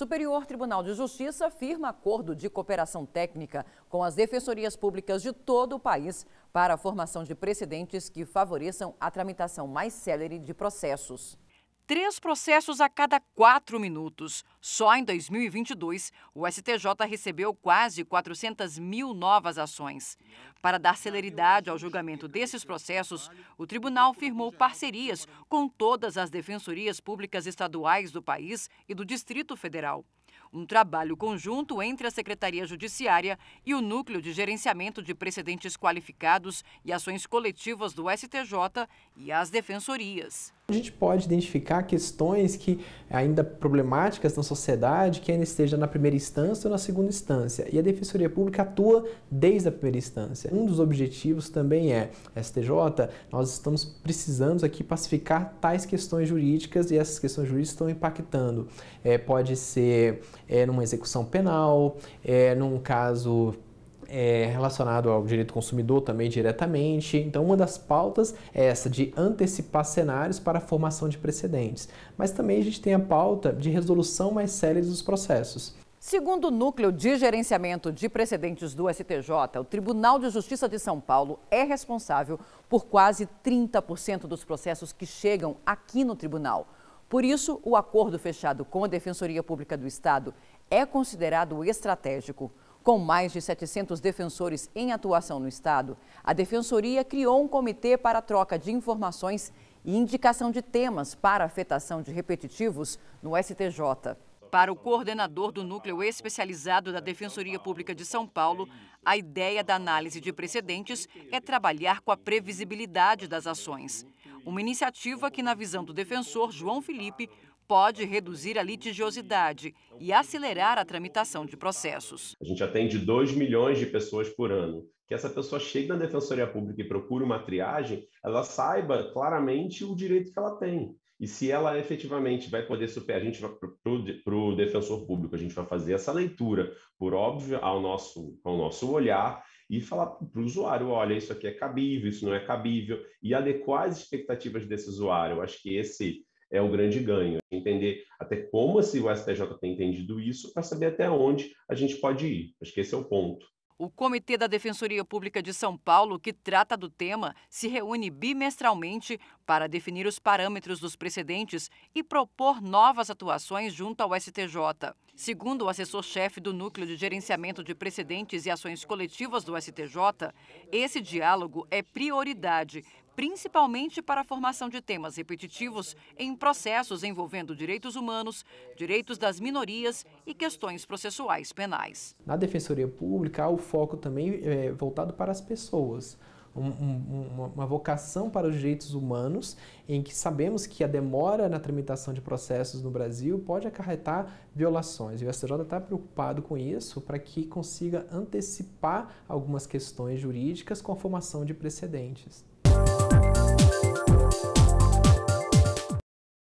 Superior Tribunal de Justiça firma acordo de cooperação técnica com as defensorias públicas de todo o país para a formação de precedentes que favoreçam a tramitação mais célere de processos três processos a cada quatro minutos. Só em 2022, o STJ recebeu quase 400 mil novas ações. Para dar celeridade ao julgamento desses processos, o tribunal firmou parcerias com todas as defensorias públicas estaduais do país e do Distrito Federal um trabalho conjunto entre a Secretaria Judiciária e o Núcleo de Gerenciamento de Precedentes Qualificados e Ações Coletivas do STJ e as defensorias a gente pode identificar questões que ainda problemáticas na sociedade, que ainda esteja na primeira instância ou na segunda instância. E a Defensoria Pública atua desde a primeira instância. Um dos objetivos também é, STJ, nós estamos precisando aqui pacificar tais questões jurídicas e essas questões jurídicas estão impactando. É, pode ser é, numa execução penal, é, num caso é relacionado ao direito do consumidor também diretamente. Então, uma das pautas é essa de antecipar cenários para a formação de precedentes. Mas também a gente tem a pauta de resolução mais célere dos processos. Segundo o Núcleo de Gerenciamento de Precedentes do STJ, o Tribunal de Justiça de São Paulo é responsável por quase 30% dos processos que chegam aqui no tribunal. Por isso, o acordo fechado com a Defensoria Pública do Estado é considerado estratégico. Com mais de 700 defensores em atuação no Estado, a Defensoria criou um comitê para troca de informações e indicação de temas para afetação de repetitivos no STJ. Para o coordenador do núcleo especializado da Defensoria Pública de São Paulo, a ideia da análise de precedentes é trabalhar com a previsibilidade das ações. Uma iniciativa que, na visão do defensor João Felipe, pode reduzir a litigiosidade e acelerar a tramitação de processos. A gente atende 2 milhões de pessoas por ano. Que essa pessoa chegue na Defensoria Pública e procure uma triagem, ela saiba claramente o direito que ela tem. E se ela efetivamente vai poder superar, a gente vai para o defensor público, a gente vai fazer essa leitura, por óbvio, ao nosso, ao nosso olhar, e falar para o usuário: olha, isso aqui é cabível, isso não é cabível, e adequar as expectativas desse usuário. Eu acho que esse é o grande ganho. Entender até como se o STJ tem entendido isso para saber até onde a gente pode ir. Acho que esse é o ponto. O Comitê da Defensoria Pública de São Paulo, que trata do tema, se reúne bimestralmente para definir os parâmetros dos precedentes e propor novas atuações junto ao STJ. Segundo o assessor-chefe do Núcleo de Gerenciamento de Precedentes e Ações Coletivas do STJ, esse diálogo é prioridade principalmente para a formação de temas repetitivos em processos envolvendo direitos humanos, direitos das minorias e questões processuais penais. Na Defensoria Pública, há o foco também é, voltado para as pessoas. Um, um, uma vocação para os direitos humanos, em que sabemos que a demora na tramitação de processos no Brasil pode acarretar violações. E o STJ está preocupado com isso para que consiga antecipar algumas questões jurídicas com a formação de precedentes.